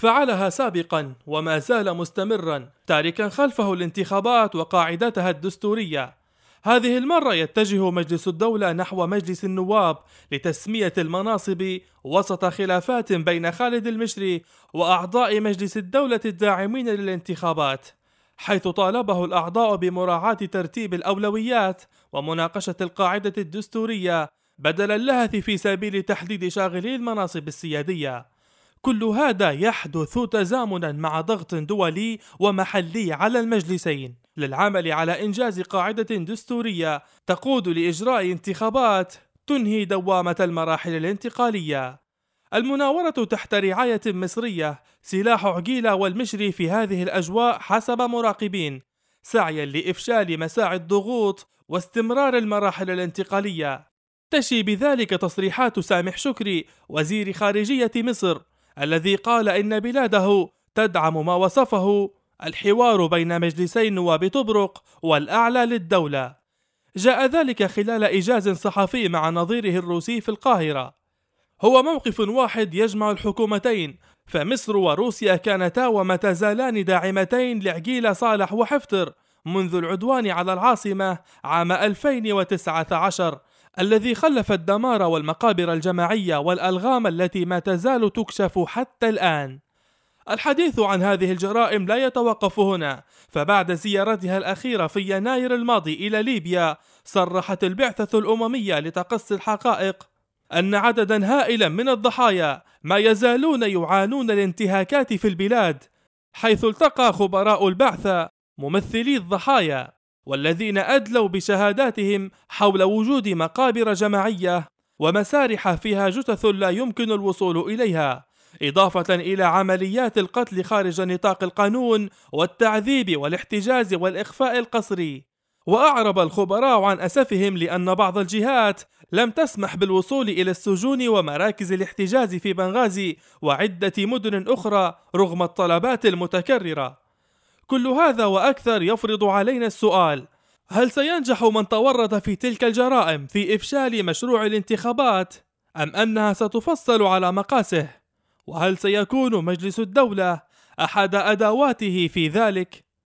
فعلها سابقا وما زال مستمرا تاركا خلفه الانتخابات وقاعدتها الدستوريه هذه المرة يتجه مجلس الدولة نحو مجلس النواب لتسمية المناصب وسط خلافات بين خالد المشري وأعضاء مجلس الدولة الداعمين للانتخابات، حيث طالبه الأعضاء بمراعاة ترتيب الأولويات ومناقشة القاعدة الدستورية بدل اللهث في سبيل تحديد شاغلي المناصب السيادية. كل هذا يحدث تزامنا مع ضغط دولي ومحلي على المجلسين للعمل على إنجاز قاعدة دستورية تقود لإجراء انتخابات تنهي دوامة المراحل الانتقالية المناورة تحت رعاية مصرية سلاح عقيلة والمشري في هذه الأجواء حسب مراقبين سعيا لإفشال مساعي الضغوط واستمرار المراحل الانتقالية تشي بذلك تصريحات سامح شكري وزير خارجية مصر الذي قال إن بلاده تدعم ما وصفه الحوار بين مجلسي نواب طبرق والأعلى للدولة جاء ذلك خلال إيجاز صحفي مع نظيره الروسي في القاهرة هو موقف واحد يجمع الحكومتين فمصر وروسيا كانتا وما تزالان داعمتين لعقيل صالح وحفتر منذ العدوان على العاصمة عام 2019 الذي خلف الدمار والمقابر الجماعية والألغام التي ما تزال تكشف حتى الآن. الحديث عن هذه الجرائم لا يتوقف هنا، فبعد زيارتها الأخيرة في يناير الماضي إلى ليبيا، صرحت البعثة الأممية لتقصي الحقائق أن عددا هائلا من الضحايا ما يزالون يعانون الانتهاكات في البلاد، حيث التقى خبراء البعثة ممثلي الضحايا والذين أدلوا بشهاداتهم حول وجود مقابر جماعية ومسارح فيها جثث لا يمكن الوصول إليها إضافة إلى عمليات القتل خارج نطاق القانون والتعذيب والاحتجاز والإخفاء القسري وأعرب الخبراء عن أسفهم لأن بعض الجهات لم تسمح بالوصول إلى السجون ومراكز الاحتجاز في بنغازي وعدة مدن أخرى رغم الطلبات المتكررة كل هذا وأكثر يفرض علينا السؤال هل سينجح من تورط في تلك الجرائم في إفشال مشروع الانتخابات أم أنها ستفصل على مقاسه؟ وهل سيكون مجلس الدولة أحد أدواته في ذلك؟